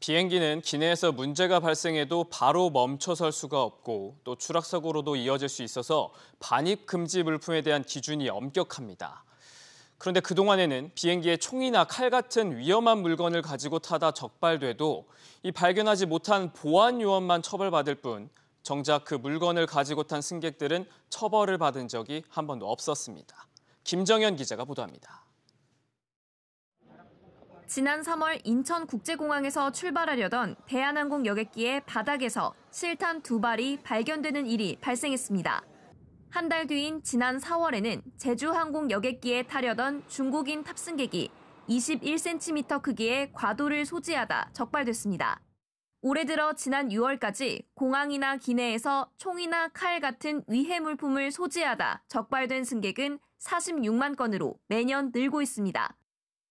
비행기는 기내에서 문제가 발생해도 바로 멈춰설 수가 없고 또 추락사고로도 이어질 수 있어서 반입금지 물품에 대한 기준이 엄격합니다. 그런데 그동안에는 비행기에 총이나 칼 같은 위험한 물건을 가지고 타다 적발돼도 이 발견하지 못한 보안 요원만 처벌받을 뿐 정작 그 물건을 가지고 탄 승객들은 처벌을 받은 적이 한 번도 없었습니다. 김정현 기자가 보도합니다. 지난 3월 인천국제공항에서 출발하려던 대한항공 여객기의 바닥에서 실탄 두 발이 발견되는 일이 발생했습니다. 한 달 뒤인 지난 4월에는 제주항공 여객기에 타려던 중국인 탑승객이 21cm 크기의 과도를 소지하다 적발됐습니다. 올해 들어 지난 6월까지 공항이나 기내에서 총이나 칼 같은 위해 물품을 소지하다 적발된 승객은 46만 건으로 매년 늘고 있습니다.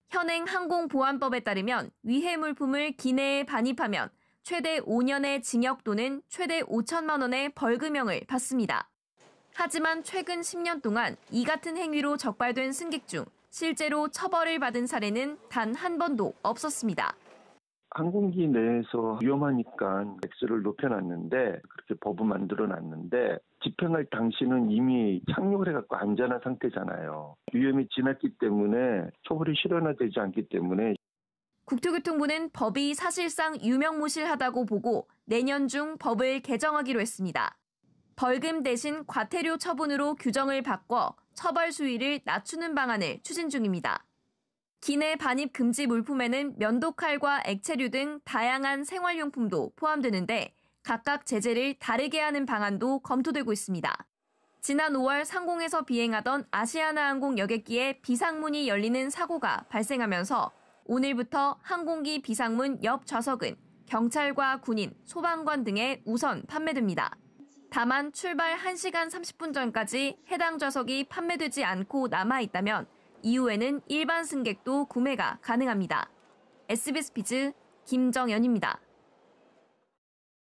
현행 항공보안법에 따르면 위해 물품을 기내에 반입하면 최대 5년의 징역 또는 최대 5천만 원의 벌금형을 받습니다. 하지만 최근 10년 동안 이 같은 행위로 적발된 승객 중 실제로 처벌을 받은 사례는 단 한 번도 없었습니다. 항공기 내에서 위험하니까 액수를 높여놨는데 그렇게 법을 만들어놨는데 집행할 당시는 이미 착륙을 해갖고 안전한 상태잖아요. 위험이 지났기 때문에 처벌이 실현화되지 않기 때문에 국토교통부는 법이 사실상 유명무실하다고 보고 내년 중 법을 개정하기로 했습니다. 벌금 대신 과태료 처분으로 규정을 바꿔 처벌 수위를 낮추는 방안을 추진 중입니다. 기내 반입 금지 물품에는 면도칼과 액체류 등 다양한 생활용품도 포함되는데 각각 제재를 다르게 하는 방안도 검토되고 있습니다. 지난 5월 상공에서 비행하던 아시아나항공 여객기에 비상문이 열리는 사고가 발생하면서 오늘부터 항공기 비상문 옆 좌석은 경찰과 군인, 소방관 등에 우선 판매됩니다. 다만 출발 1시간 30분 전까지 해당 좌석이 판매되지 않고 남아 있다면 이후에는 일반 승객도 구매가 가능합니다. SBS 피즈 김정연입니다.